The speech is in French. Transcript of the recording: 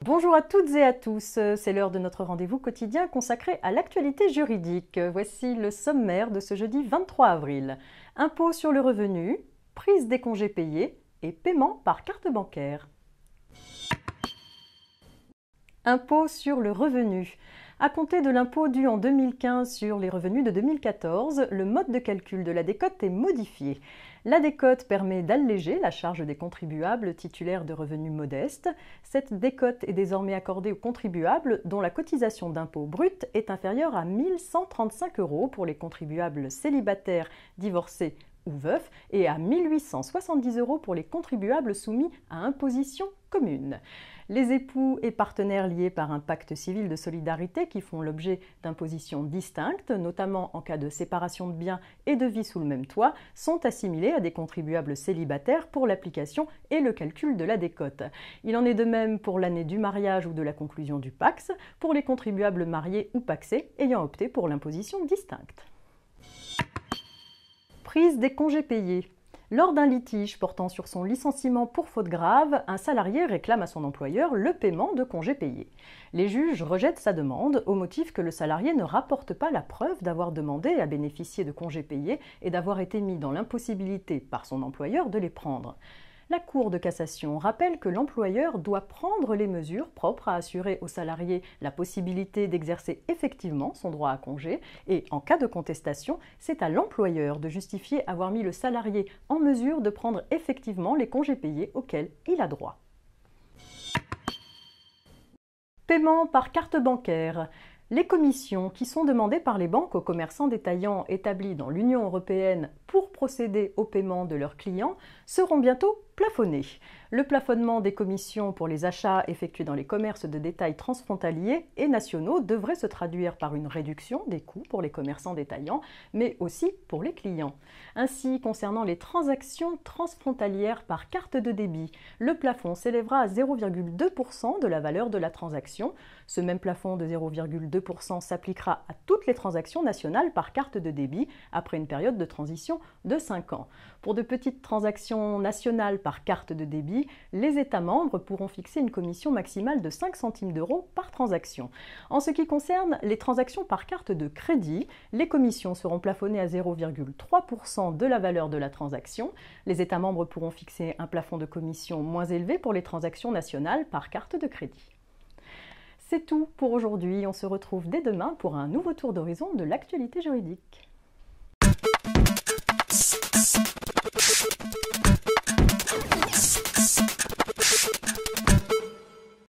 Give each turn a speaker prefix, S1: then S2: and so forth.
S1: Bonjour à toutes et à tous, c'est l'heure de notre rendez-vous quotidien consacré à l'actualité juridique. Voici le sommaire de ce jeudi 23 avril. Impôt sur le revenu, prise des congés payés et paiement par carte bancaire. Impôt sur le revenu. À compter de l'impôt dû en 2015 sur les revenus de 2014, le mode de calcul de la décote est modifié. La décote permet d'alléger la charge des contribuables titulaires de revenus modestes. Cette décote est désormais accordée aux contribuables dont la cotisation d'impôt brut est inférieure à 1135 euros pour les contribuables célibataires, divorcés ou veufs et à 1870 euros pour les contribuables soumis à imposition commune les époux et partenaires liés par un pacte civil de solidarité qui font l'objet d'impositions distinctes, notamment en cas de séparation de biens et de vie sous le même toit, sont assimilés à des contribuables célibataires pour l'application et le calcul de la décote. Il en est de même pour l'année du mariage ou de la conclusion du PAX, pour les contribuables mariés ou paxés ayant opté pour l'imposition distincte. Prise des congés payés. Lors d'un litige portant sur son licenciement pour faute grave, un salarié réclame à son employeur le paiement de congés payés. Les juges rejettent sa demande au motif que le salarié ne rapporte pas la preuve d'avoir demandé à bénéficier de congés payés et d'avoir été mis dans l'impossibilité par son employeur de les prendre la Cour de cassation rappelle que l'employeur doit prendre les mesures propres à assurer au salarié la possibilité d'exercer effectivement son droit à congé et, en cas de contestation, c'est à l'employeur de justifier avoir mis le salarié en mesure de prendre effectivement les congés payés auxquels il a droit. Paiement par carte bancaire. Les commissions qui sont demandées par les banques aux commerçants détaillants établis dans l'Union européenne pour procéder au paiement de leurs clients seront bientôt le plafonnement des commissions pour les achats effectués dans les commerces de détail transfrontaliers et nationaux devrait se traduire par une réduction des coûts pour les commerçants détaillants, mais aussi pour les clients. Ainsi, concernant les transactions transfrontalières par carte de débit, le plafond s'élèvera à 0,2% de la valeur de la transaction. Ce même plafond de 0,2% s'appliquera à toutes les transactions nationales par carte de débit après une période de transition de 5 ans. Pour de petites transactions nationales par carte de débit, les États membres pourront fixer une commission maximale de 5 centimes d'euros par transaction. En ce qui concerne les transactions par carte de crédit, les commissions seront plafonnées à 0,3% de la valeur de la transaction. Les États membres pourront fixer un plafond de commission moins élevé pour les transactions nationales par carte de crédit. C'est tout pour aujourd'hui. On se retrouve dès demain pour un nouveau tour d'horizon de l'actualité juridique.